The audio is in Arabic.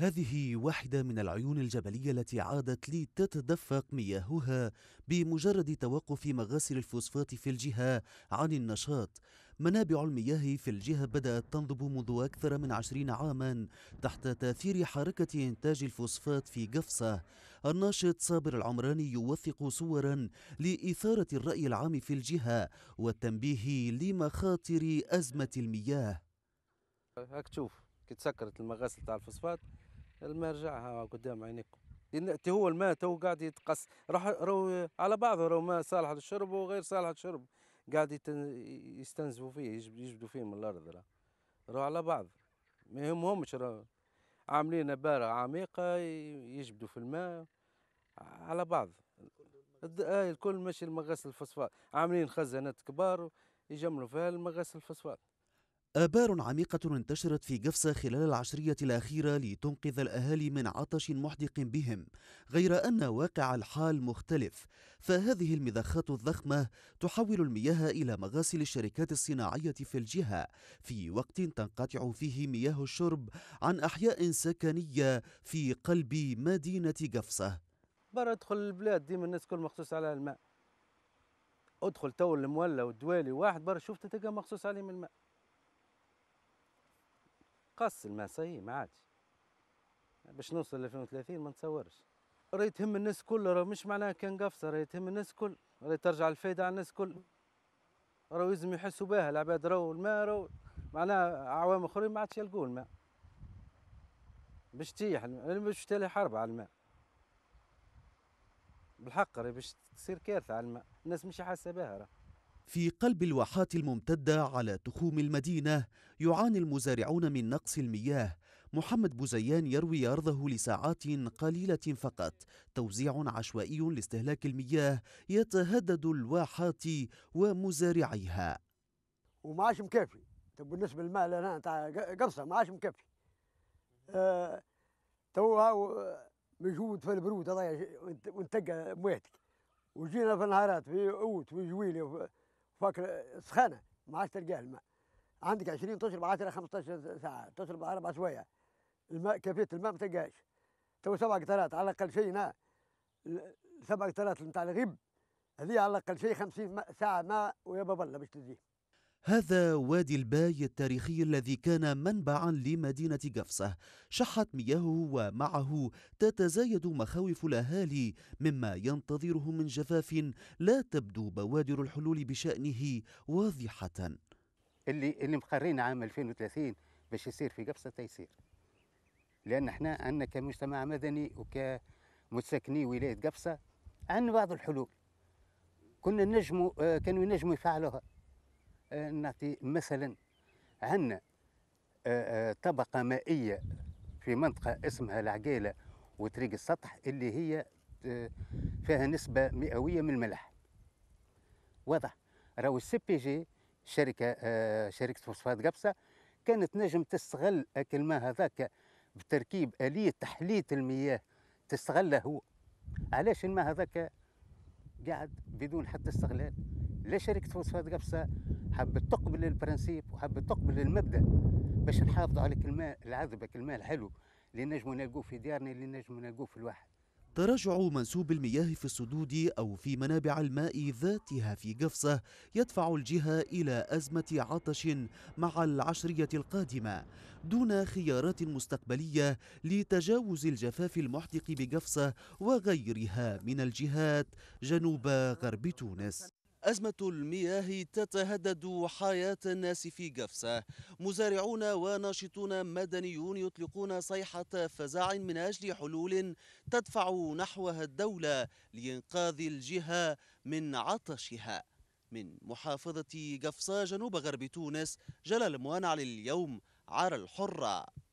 هذه واحدة من العيون الجبلية التي عادت لتتدفق مياهها بمجرد توقف مغاسل الفوسفات في الجهة عن النشاط منابع المياه في الجهة بدأت تنضب منذ أكثر من عشرين عاما تحت تأثير حركة إنتاج الفوسفات في قفصة الناشط صابر العمراني يوثق صورا لإثارة الرأي العام في الجهة والتنبيه لمخاطر أزمة المياه هاك تشوف كي تسكرت المغاسل تاع الفوسفات الماء رجعها قدام عينيكم حتى هو الماء تو قاعد يتقص راح رو على بعضه رو ماء صالح للشرب وغير صالح للشرب قاعد يستنزفوا فيه يجبدوا فيه من الارض راه رو على بعض ما يهمهمش راه عاملين بارة عميقة يجبدوا في الماء على بعض آه، الكل ماشي لمغاسل الفوسفات عاملين خزانات كبار يجملوا فيها المغاسل الفوسفات آبار عميقة انتشرت في جفصة خلال العشرية الأخيرة لتنقذ الأهالي من عطش محدق بهم غير أن واقع الحال مختلف فهذه المذخات الضخمة تحول المياه إلى مغاسل الشركات الصناعية في الجهة في وقت تنقطع فيه مياه الشرب عن أحياء سكنية في قلب مدينة جفصة برا ادخل البلاد ديما الناس كل مخصوص على الماء ادخل تو المولى والدوالي واحد برا شفت تلقى مخصوص عليه من الماء قص الماء صحيح ما عادش باش نوصل ل 2030 ما نتصورش راهي تهم الناس كل راه مش معناها كان قفصه راهي تهم الناس كل راهي ترجع الفايده على الناس كل راهو لازم يحسوا بها العباد راهو الماء راهو معناها عوام اخرين ما عادش يلقوا الماء باش تيح باش تالي حرب على الماء بالحق راهي باش تصير كارثه على الماء الناس مش حاسه بها راه في قلب الواحات الممتدة على تخوم المدينة يعاني المزارعون من نقص المياه محمد بوزيان يروي أرضه لساعات قليلة فقط توزيع عشوائي لاستهلاك المياه يتهدد الواحات ومزارعيها ومعاش مكافي طب بالنسبة للمال أنا تاع قبصة معاش مكافي أه توها مجهود في البرود هذايا وانتقى مواتك وجينا في نهارات في اوت وجويلي فاك سخانه ما عادش تلقاه الماء عندك 20 تشرب خمسة 15 ساعه تشرب اربع سوايع الماء كافيه الماء ما تلقاهاش تو سبع قطرات على الاقل شيء هنا سبع قطرات نتاع الغيب هذه على الاقل شيء 50 ساعه ماء ويا الله باش تزيد هذا وادي الباي التاريخي الذي كان منبعا لمدينة قفصة شحت مياهه ومعه تتزايد مخاوف الأهالي مما ينتظره من جفاف لا تبدو بوادر الحلول بشأنه واضحة اللي اللي مقررين عام 2030 باش يصير في قفصة تيصير لأن احنا عندنا كمجتمع مدني وكمتسكني ولاية قفصة عندنا بعض الحلول كنا نجموا آه، كانوا ينجموا يفعلوها آه، نعطي مثلا عندنا آه، آه، طبقة مائية في منطقة اسمها العقيلة وطريق السطح اللي هي فيها نسبة مئوية من الملح واضح راهو السي بي جي شركة شركة فوسفات قبصة كانت نجم تستغل الماء هذاك بتركيب آلية تحلية المياه تستغله هو علاش الماء هذاك قاعد بدون حتى استغلال لا شركه فوسفات حابه تقبل البرنسيب وحابه تقبل المبدا باش نحافظوا على الماء العذبه الماء الحلو اللي نجموا نلقوه في ديارنا اللي نجموا نلقوه في الواحد تراجع منسوب المياه في السدود أو في منابع الماء ذاتها في قفصة يدفع الجهة إلى أزمة عطش مع العشرية القادمة دون خيارات مستقبلية لتجاوز الجفاف المحدق بقفصة وغيرها من الجهات جنوب غرب تونس أزمة المياه تتهدد حياة الناس في قفصة مزارعون وناشطون مدنيون يطلقون صيحة فزاع من أجل حلول تدفع نحوها الدولة لإنقاذ الجهة من عطشها من محافظة قفصة جنوب غرب تونس جلال موانع لليوم عار الحرة